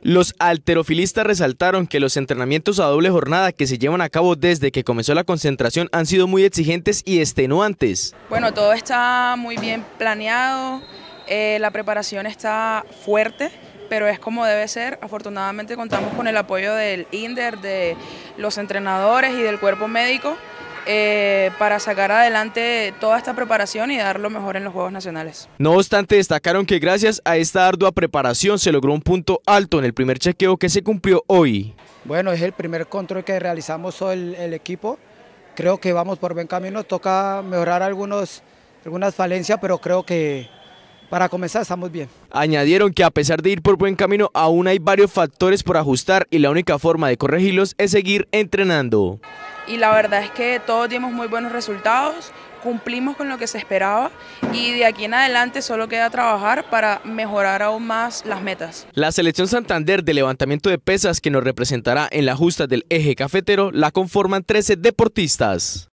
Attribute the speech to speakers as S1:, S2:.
S1: Los alterofilistas resaltaron que los entrenamientos a doble jornada que se llevan a cabo desde que comenzó la concentración han sido muy exigentes y extenuantes.
S2: Bueno, todo está muy bien planeado, eh, la preparación está fuerte, pero es como debe ser. Afortunadamente contamos con el apoyo del INDER, de los entrenadores y del cuerpo médico. Eh, para sacar adelante toda esta preparación y dar lo mejor en los Juegos Nacionales.
S1: No obstante, destacaron que gracias a esta ardua preparación se logró un punto alto en el primer chequeo que se cumplió hoy.
S3: Bueno, es el primer control que realizamos el, equipo. Creo que vamos por buen camino, toca mejorar algunos, algunas falencias, pero creo que para comenzar estamos bien.
S1: Añadieron que a pesar de ir por buen camino, aún hay varios factores por ajustar y la única forma de corregirlos es seguir entrenando
S2: y la verdad es que todos dimos muy buenos resultados, cumplimos con lo que se esperaba y de aquí en adelante solo queda trabajar para mejorar aún más las metas.
S1: La selección Santander de levantamiento de pesas que nos representará en la justa del eje cafetero la conforman 13 deportistas.